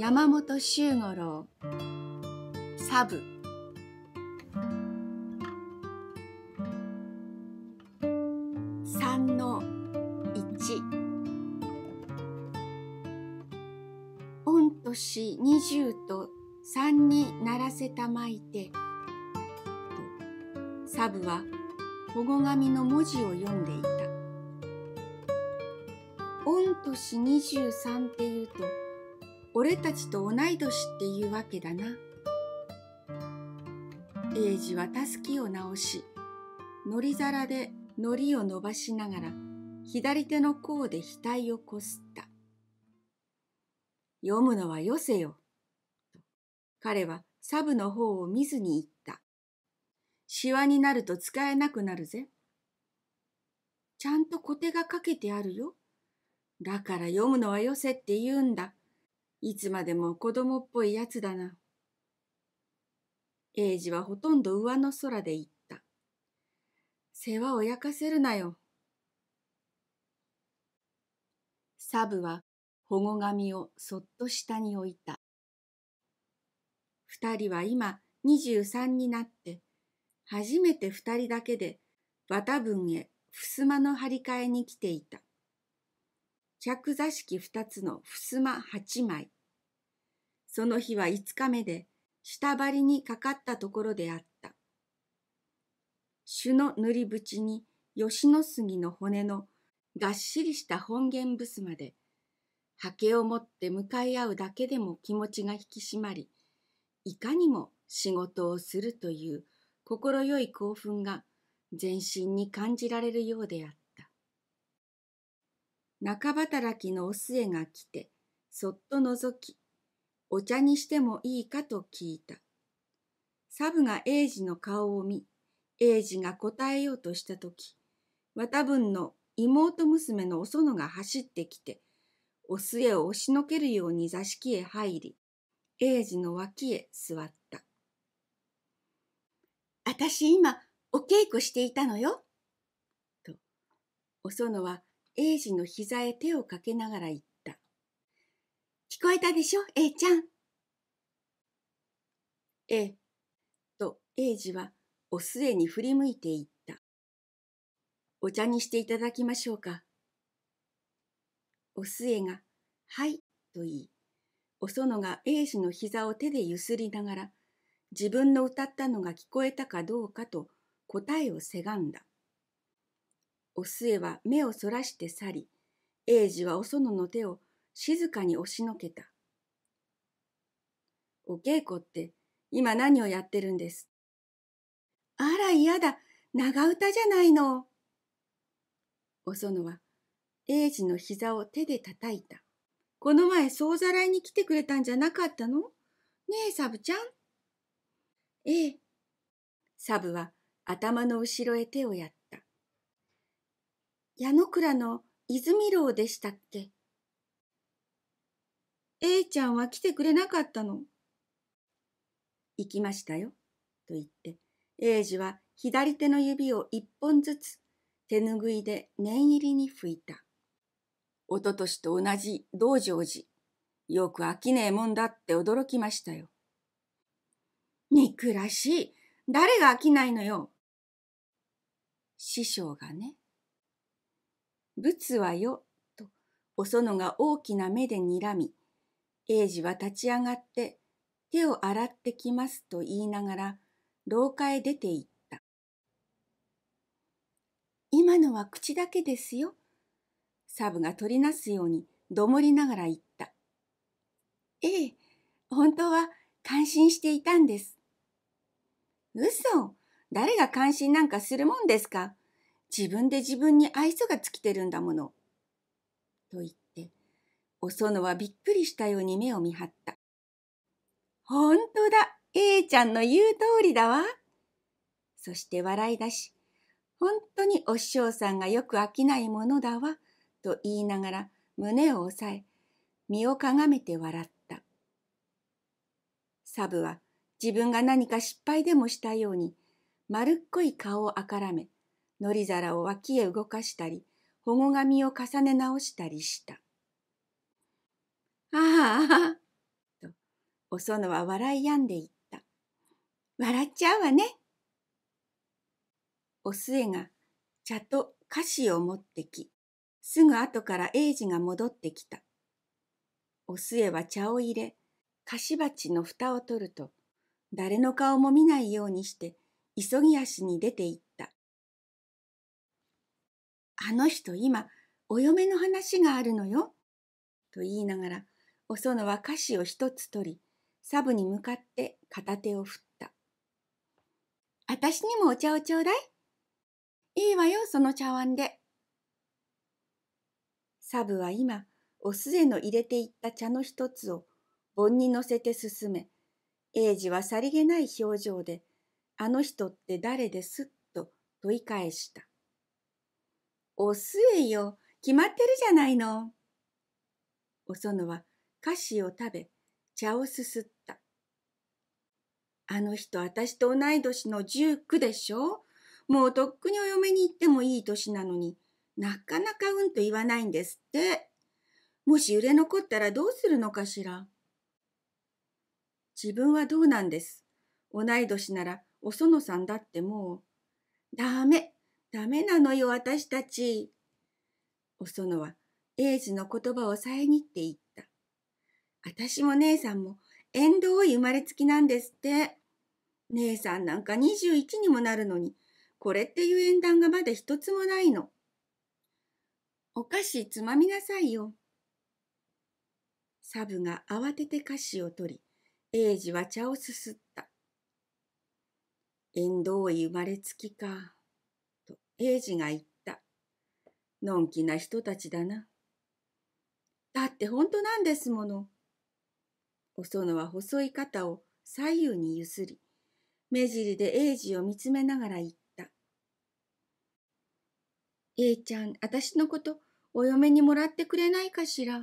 山本周五郎サブ3の1御年20と3にならせたまいてサブは保護紙の文字を読んでいた御年23っていうと俺たちと同い年っていうわけだな。英二はたすきを直し、のり皿でのりを伸ばしながら、左手の甲で額をこすった。読むのはよせよ。彼はサブの方を見ずに言った。シワになると使えなくなるぜ。ちゃんとコテがかけてあるよ。だから読むのはよせって言うんだ。いつまでも子供っぽいやつだな。英二はほとんど上の空で言った。世話を焼かせるなよ。サブは保護紙をそっと下に置いた。二人は今二十三になって、初めて二人だけで綿分へ襖の張り替えに来ていた。客座敷二つの襖八枚。その日は五日目で、下張りにかかったところであった。朱の塗り縁に吉野杉の骨のがっしりした本源ブスまで、刷毛を持って向かい合うだけでも気持ちが引き締まり、いかにも仕事をするという快い興奮が全身に感じられるようであった。中働きのお恵が来て、そっと覗き、お茶にしてもいいかと聞いた。サブが英二の顔を見、英二が答えようとしたとき、綿分の妹娘のお園が走ってきて、お恵を押しのけるように座敷へ入り、英二の脇へ座った。あたし今、お稽古していたのよ。と、お園は英二の膝へ手をかけながら言った。聞こえたでしょ、A ちゃん。ええ、と英二はお末に振り向いていった。お茶にしていただきましょうか。お末が、はい、と言い、お園が英二の膝を手でゆすりながら、自分の歌ったのが聞こえたかどうかと答えをせがんだ。お末は目をそらして去り、英治はお園の手を静かに押しのけた。お稽古って今何をやってるんです。あら嫌だ、長唄じゃないの。お園は英治の膝を手で叩いた。この前総ざらいに来てくれたんじゃなかったのねえ、サブちゃん。ええ。サブは頭の後ろへ手をやった。矢野倉の泉楼でしたっけ ?A ちゃんは来てくれなかったの。行きましたよ、と言って、英治は左手の指を一本ずつ手ぬぐいで念入りに拭いた。おととしと同じ道成寺。よく飽きねえもんだって驚きましたよ。憎らしい。誰が飽きないのよ。師匠がね。仏はよ、と、お園が大きな目で睨み、英治は立ち上がって、手を洗ってきますと言いながら、廊下へ出て行った。今のは口だけですよ。サブが取りなすように、どもりながら言った。ええ、本当は感心していたんです。嘘誰が感心なんかするもんですか自分で自分に愛想が尽きてるんだもの。と言って、お園はびっくりしたように目を見張った。ほんとだ、A ちゃんの言う通りだわ。そして笑い出し、本当にお師匠さんがよく飽きないものだわ、と言いながら胸を押さえ、身をかがめて笑った。サブは自分が何か失敗でもしたように、丸っこい顔をあからめ、のり皿を脇へ動かしたり、保護紙を重ね直したりした。ああ、と、お園は笑いやんでいった。笑っちゃうわね。お末が茶と菓子を持ってき、すぐ後から英治が戻ってきた。お末は茶を入れ、菓子鉢の蓋を取ると、誰の顔も見ないようにして、急ぎ足に出て行った。あの人今、お嫁の話があるのよ。と言いながら、お園は菓子を一つ取り、サブに向かって片手を振った。あたしにもお茶をちょうだい。いいわよ、その茶碗で。サブは今、お酢への入れていった茶の一つを盆に乗せて進め、英治はさりげない表情で、あの人って誰ですと問い返した。おすよ、決まってるじゃないの。おそのは菓子を食べ、茶をすすった。あの人、あたしと同い年の19でしょもうとっくにお嫁に行ってもいい年なのになかなかうんと言わないんですって。もし売れ残ったらどうするのかしら。自分はどうなんです。同い年ならお園さんだってもう、ダメ、ダメなのよ、私たち。おそのは、エイズの言葉を遮って言った。私も姉さんも、遠藤い生まれつきなんですって。姉さんなんか21にもなるのに、これっていう縁談がまだ一つもないの。お菓子つまみなさいよ。サブが慌てて菓子を取り、エイジは茶をすすった。縁遠い生まれつきか。英治が言った。のんきな人たちだな。だって本当なんですもの。お園は細い肩を左右にゆすり、目尻で英治を見つめながら言った。英ちゃん、私のことお嫁にもらってくれないかしら。